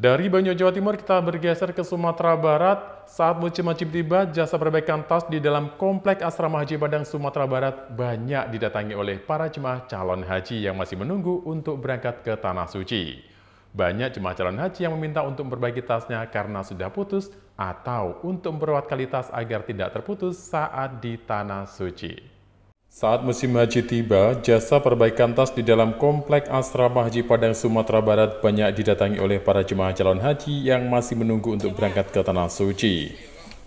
Dari Banyu Jawa Timur kita bergeser ke Sumatera Barat. Saat musim haji tiba, jasa perbaikan tas di dalam Komplek Asrama Haji Padang Sumatera Barat banyak didatangi oleh para jemaah calon haji yang masih menunggu untuk berangkat ke Tanah Suci. Banyak jemaah calon haji yang meminta untuk memperbaiki tasnya karena sudah putus atau untuk memperawat kualitas agar tidak terputus saat di Tanah Suci. Saat musim haji tiba, jasa perbaikan tas di dalam komplek asrama haji Padang Sumatera Barat banyak didatangi oleh para jemaah calon haji yang masih menunggu untuk berangkat ke tanah suci.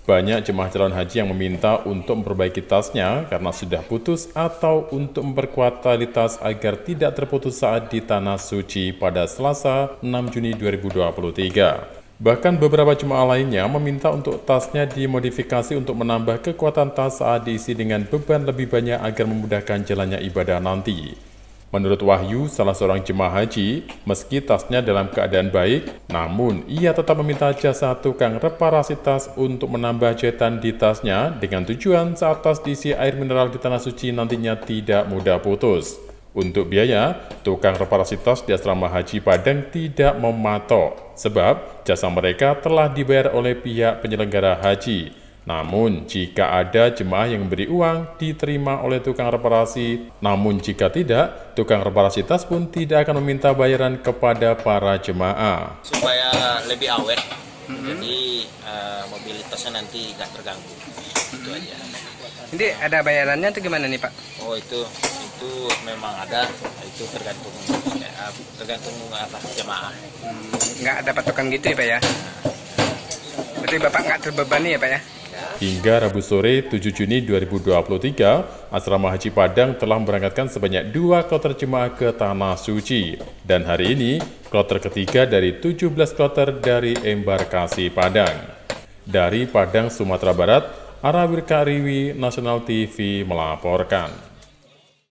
Banyak jemaah calon haji yang meminta untuk memperbaiki tasnya karena sudah putus atau untuk memperkuat tali tas agar tidak terputus saat di tanah suci pada Selasa 6 Juni 2023. Bahkan beberapa jemaah lainnya meminta untuk tasnya dimodifikasi untuk menambah kekuatan tas saat diisi dengan beban lebih banyak agar memudahkan jalannya ibadah nanti. Menurut Wahyu, salah seorang jemaah haji, meski tasnya dalam keadaan baik, namun ia tetap meminta jasa tukang reparasi tas untuk menambah jahitan di tasnya dengan tujuan saat tas diisi air mineral di tanah suci nantinya tidak mudah putus. Untuk biaya, tukang reparasi tas di asrama haji Padang tidak mematok sebab jasa mereka telah dibayar oleh pihak penyelenggara haji. Namun, jika ada jemaah yang memberi uang, diterima oleh tukang reparasi. Namun, jika tidak, tukang reparasi tas pun tidak akan meminta bayaran kepada para jemaah. Supaya lebih awet, mm -hmm. jadi uh, mobilitasnya nanti tidak terganggu. Mm -hmm. Itu aja. Jadi ada bayarannya atau gimana nih Pak? Oh itu itu memang ada itu tergantung eh, tergantung apa jemaah hmm, nggak ada patokan gitu ya pak ya hmm. berarti bapak nggak terbebani ya pak ya Hingga Rabu sore 7 Juni 2023, Asrama Haji Padang telah memberangkatkan sebanyak dua kloter jemaah ke Tanah Suci. Dan hari ini, kloter ketiga dari 17 kloter dari embarkasi Padang. Dari Padang, Sumatera Barat, Arawir Kariwi, Nasional TV melaporkan.